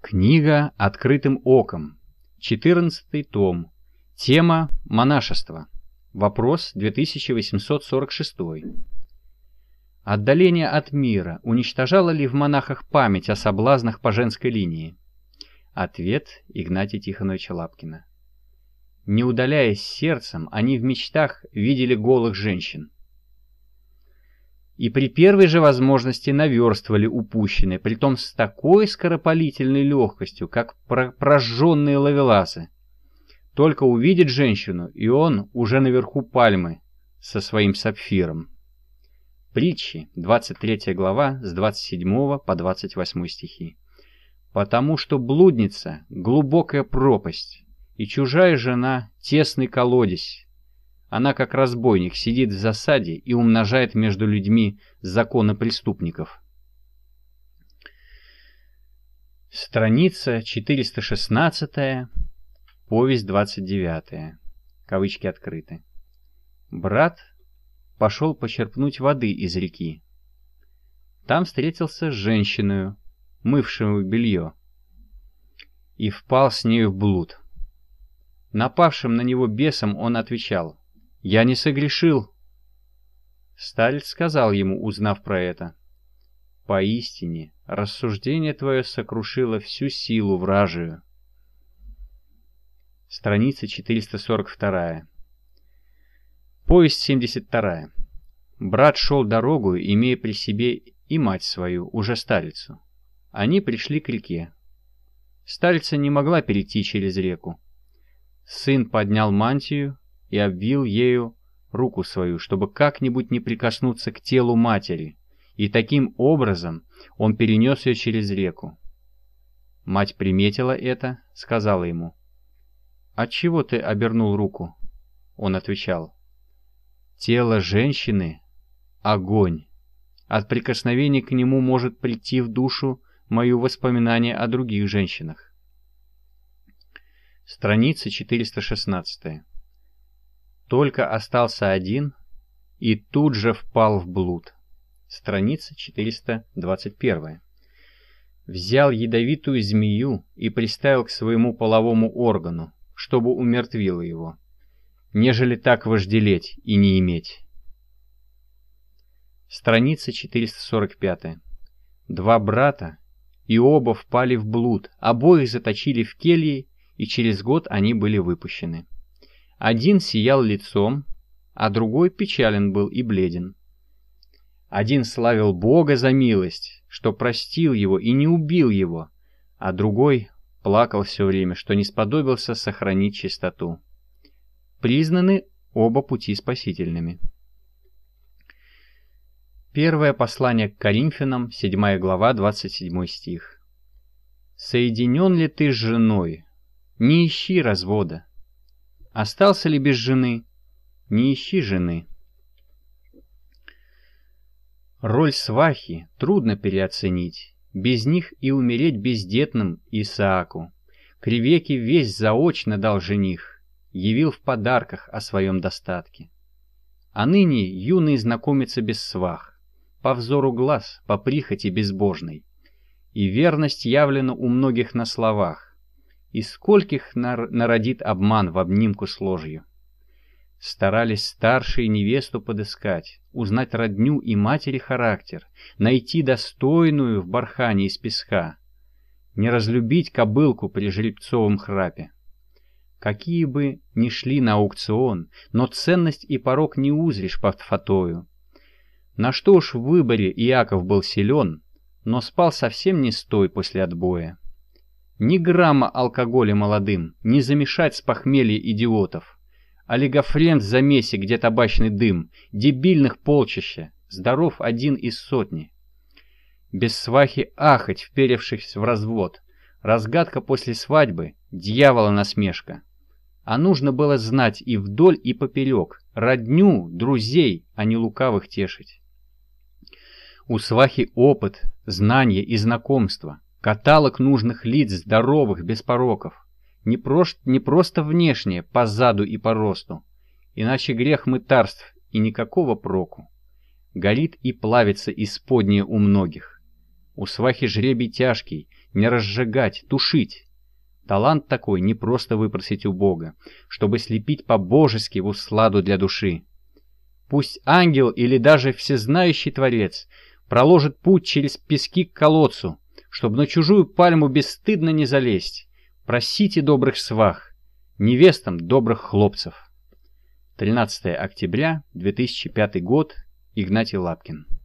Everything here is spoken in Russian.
Книга «Открытым оком». 14 том. Тема «Монашество». Вопрос 2846. Отдаление от мира уничтожало ли в монахах память о соблазнах по женской линии? Ответ Игнатия Тихоновича Лапкина. Не удаляясь сердцем, они в мечтах видели голых женщин и при первой же возможности наверстывали упущенные, притом с такой скоропалительной легкостью, как прожженные лавеласы. Только увидит женщину, и он уже наверху пальмы со своим сапфиром. Притчи, 23 глава, с 27 по 28 стихи. «Потому что блудница — глубокая пропасть, и чужая жена — тесный колодец, она как разбойник сидит в засаде и умножает между людьми законы преступников. Страница 416, повесть 29, кавычки открыты. Брат пошел почерпнуть воды из реки. Там встретился с женщиной, мывшую белье, и впал с нею в блуд. Напавшим на него бесом он отвечал, я не согрешил. Сталь сказал ему, узнав про это. Поистине, рассуждение твое сокрушило всю силу вражию. Страница 442. Поезд 72. Брат шел дорогу, имея при себе и мать свою, уже Сталицу. Они пришли к реке. Сталица не могла перейти через реку. Сын поднял мантию, и обвил ею руку свою, чтобы как-нибудь не прикоснуться к телу матери, и таким образом он перенес ее через реку. Мать приметила это, сказала ему, «Отчего ты обернул руку?» Он отвечал, «Тело женщины — огонь. От прикосновения к нему может прийти в душу мою воспоминание о других женщинах». Страница 416 только остался один и тут же впал в блуд. Страница 421. Взял ядовитую змею и приставил к своему половому органу, чтобы умертвило его, нежели так вожделеть и не иметь. Страница 445. Два брата, и оба впали в блуд, обоих заточили в келье и через год они были выпущены. Один сиял лицом, а другой печален был и бледен. Один славил Бога за милость, что простил его и не убил его, а другой плакал все время, что не сподобился сохранить чистоту. Признаны оба пути спасительными. Первое послание к Коринфянам, 7 глава, 27 стих. «Соединен ли ты с женой? Не ищи развода, Остался ли без жены? Не ищи жены. Роль свахи трудно переоценить. Без них и умереть бездетным Исааку. Кривеки весь заочно дал жених, явил в подарках о своем достатке. А ныне юный знакомится без свах, по взору глаз, по прихоти безбожной. И верность явлена у многих на словах, и скольких народит обман в обнимку с ложью. Старались старшие невесту подыскать, узнать родню и матери характер, найти достойную в бархане из песка, не разлюбить кобылку при жеребцовом храпе. Какие бы ни шли на аукцион, но ценность и порог не узришь под фатою. На что уж в выборе Иаков был силен, но спал совсем не стой после отбоя. Ни грамма алкоголя молодым, не замешать с похмелья идиотов. Олигофрен в замесе, где табачный дым, дебильных полчища, здоров один из сотни. Без свахи ахать, вперевшись в развод. Разгадка после свадьбы — дьявола насмешка. А нужно было знать и вдоль, и поперек, родню, друзей, а не лукавых тешить. У свахи опыт, знания и знакомства — Каталог нужных лиц, здоровых, без пороков. Не, прош... не просто внешнее по заду и по росту. Иначе грех мытарств и никакого проку. Горит и плавится исподнее у многих. У свахи жребий тяжкий, не разжигать, тушить. Талант такой не просто выпросить у Бога, чтобы слепить по-божески в усладу для души. Пусть ангел или даже всезнающий Творец проложит путь через пески к колодцу, чтобы на чужую пальму бесстыдно не залезть. Просите добрых свах, невестам добрых хлопцев. 13 октября 2005 год. Игнатий Лапкин